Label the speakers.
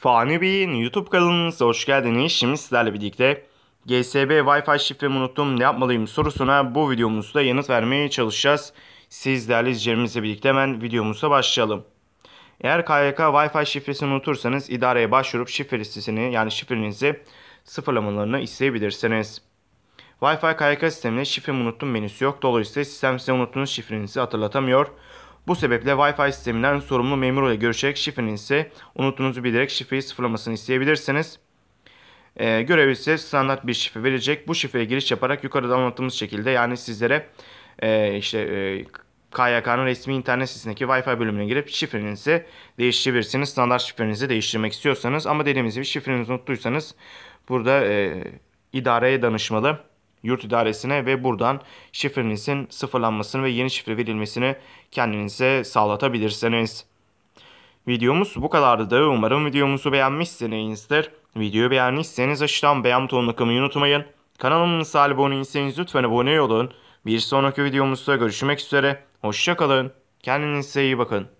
Speaker 1: Fani Bey'in YouTube kanalınıza hoş geldiniz. Şimdi sizlerle birlikte GSB Wi-Fi şifremi unuttum ne yapmalıyım sorusuna bu videomuzda yanıt vermeye çalışacağız. Siz değerli izleyicilerimizle birlikte hemen videomuza başlayalım. Eğer KYK Wi-Fi şifresini unutursanız idareye başvurup şifre listesini yani şifrenizi sıfırlamalarını isteyebilirsiniz. Wi-Fi KYK sisteminde şifremi unuttum menüsü yok. Dolayısıyla sistem size unuttuğunuz şifrenizi hatırlatamıyor. Bu sebeple Wi-Fi sisteminden sorumlu memurla görüşerek şifrenin ise unuttuğunuzu bilerek şifreyi sıfırlamasını isteyebilirsiniz. E, görev ise standart bir şifre verecek. Bu şifreye giriş yaparak yukarıda anlattığımız şekilde yani sizlere e, işte e, KYK'nın resmi internet sitesindeki Wi-Fi bölümüne girip şifrenizi değiştirebilirsiniz. Standart şifrenizi değiştirmek istiyorsanız ama dediğimiz gibi şifrenizi unuttuysanız burada e, idareye danışmalı yurt idaresine ve buradan şifrenizin sıfırlanmasını ve yeni şifre verilmesini kendinize sağlatabilirsiniz. Videomuz bu kadardı. Umarım videomuzu beğenmişsinizdir. Videoyu beğenmişseniz aşağıdan beğen butonuna kılmayı unutmayın. Kanalımıza abone değilseniz lütfen abone olun. Bir sonraki videomuzda görüşmek üzere. Hoşçakalın. Kendinize iyi bakın.